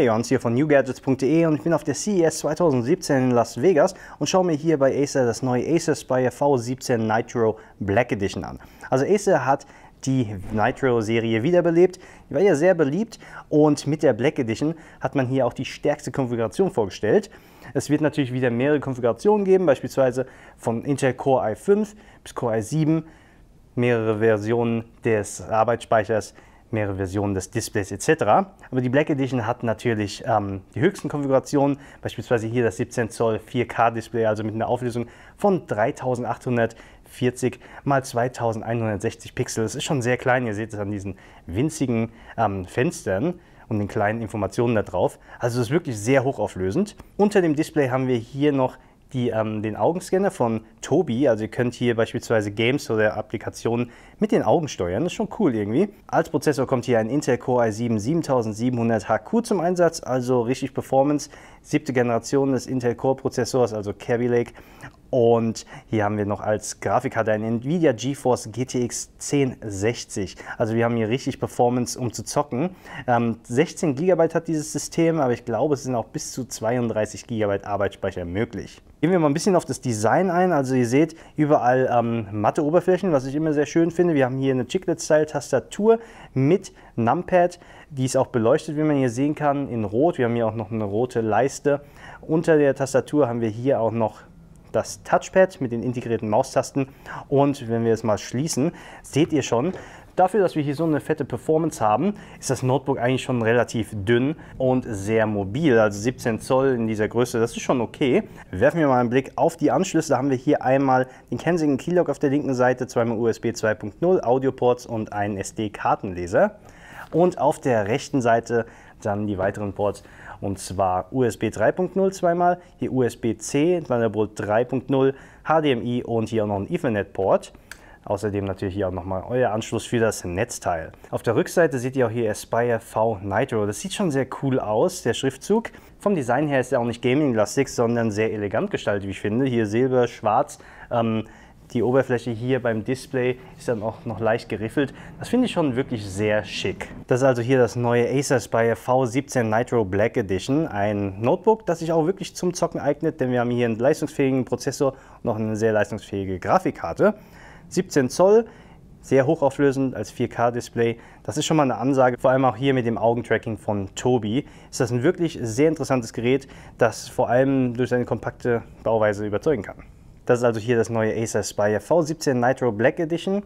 Hey, Jons hier von newgadgets.de und ich bin auf der CES 2017 in Las Vegas und schaue mir hier bei Acer das neue Acer Spire V17 Nitro Black Edition an. Also Acer hat die Nitro-Serie wiederbelebt. Die war ja sehr beliebt und mit der Black Edition hat man hier auch die stärkste Konfiguration vorgestellt. Es wird natürlich wieder mehrere Konfigurationen geben, beispielsweise von Intel Core i5 bis Core i7, mehrere Versionen des Arbeitsspeichers mehrere Versionen des Displays etc. Aber die Black Edition hat natürlich ähm, die höchsten Konfigurationen, beispielsweise hier das 17 Zoll 4K Display, also mit einer Auflösung von 3840 x 2160 Pixel. Das ist schon sehr klein, ihr seht es an diesen winzigen ähm, Fenstern und den kleinen Informationen da drauf. Also es ist wirklich sehr hochauflösend. Unter dem Display haben wir hier noch die, ähm, den Augenscanner von Tobi. Also ihr könnt hier beispielsweise Games oder Applikationen mit den Augen steuern. Das ist schon cool irgendwie. Als Prozessor kommt hier ein Intel Core i7 7700HQ zum Einsatz, also richtig Performance. Siebte Generation des Intel Core Prozessors, also Kaby Lake. Und hier haben wir noch als Grafikkarte ein Nvidia GeForce GTX 1060. Also wir haben hier richtig Performance, um zu zocken. Ähm, 16 GB hat dieses System, aber ich glaube, es sind auch bis zu 32 GB Arbeitsspeicher möglich. Gehen wir mal ein bisschen auf das Design ein. Also ihr seht überall ähm, matte Oberflächen, was ich immer sehr schön finde. Wir haben hier eine Chiclet-Style-Tastatur mit Numpad. Die ist auch beleuchtet, wie man hier sehen kann, in Rot. Wir haben hier auch noch eine rote Leiste. Unter der Tastatur haben wir hier auch noch das Touchpad mit den integrierten Maustasten. Und wenn wir es mal schließen, seht ihr schon, Dafür, dass wir hier so eine fette Performance haben, ist das Notebook eigentlich schon relativ dünn und sehr mobil. Also 17 Zoll in dieser Größe, das ist schon okay. Werfen wir mal einen Blick auf die Anschlüsse. Da haben wir hier einmal den Kensington Keylog auf der linken Seite, zweimal USB 2.0, Audioports und einen SD-Kartenleser. Und auf der rechten Seite dann die weiteren Ports. Und zwar USB 3.0 zweimal, hier USB-C, Thunderbolt 3.0, HDMI und hier auch noch ein Ethernet-Port. Außerdem natürlich hier auch nochmal euer Anschluss für das Netzteil. Auf der Rückseite seht ihr auch hier Aspire V Nitro. Das sieht schon sehr cool aus, der Schriftzug. Vom Design her ist er auch nicht gaming-lastig, sondern sehr elegant gestaltet, wie ich finde. Hier Silber, Schwarz, ähm, die Oberfläche hier beim Display ist dann auch noch leicht geriffelt. Das finde ich schon wirklich sehr schick. Das ist also hier das neue Acer Spire V17 Nitro Black Edition. Ein Notebook, das sich auch wirklich zum Zocken eignet, denn wir haben hier einen leistungsfähigen Prozessor und noch eine sehr leistungsfähige Grafikkarte. 17 Zoll, sehr hochauflösend als 4K-Display. Das ist schon mal eine Ansage, vor allem auch hier mit dem Augentracking von Tobi. Ist das ein wirklich sehr interessantes Gerät, das vor allem durch seine kompakte Bauweise überzeugen kann. Das ist also hier das neue Acer Spire V17 Nitro Black Edition.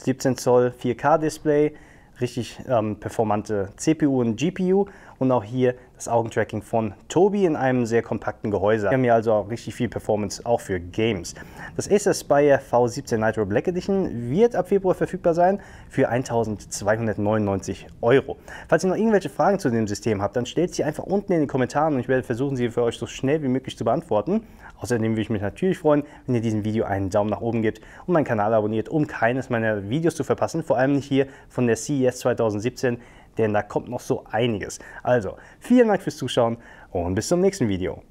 17 Zoll 4K Display, richtig ähm, performante CPU und GPU und auch hier das Augentracking von Tobi in einem sehr kompakten Gehäuse. Wir haben hier also auch richtig viel Performance auch für Games. Das Acer Spire V17 Nitro Black Edition wird ab Februar verfügbar sein für 1299 Euro. Falls ihr noch irgendwelche Fragen zu dem System habt, dann stellt sie einfach unten in den Kommentaren und ich werde versuchen, sie für euch so schnell wie möglich zu beantworten. Außerdem würde ich mich natürlich freuen, wenn ihr diesem Video einen Daumen nach oben gebt und meinen Kanal abonniert, um keines meiner Videos zu verpassen, vor allem nicht hier von der CES 2017, denn da kommt noch so einiges. Also, vielen Dank fürs Zuschauen und bis zum nächsten Video.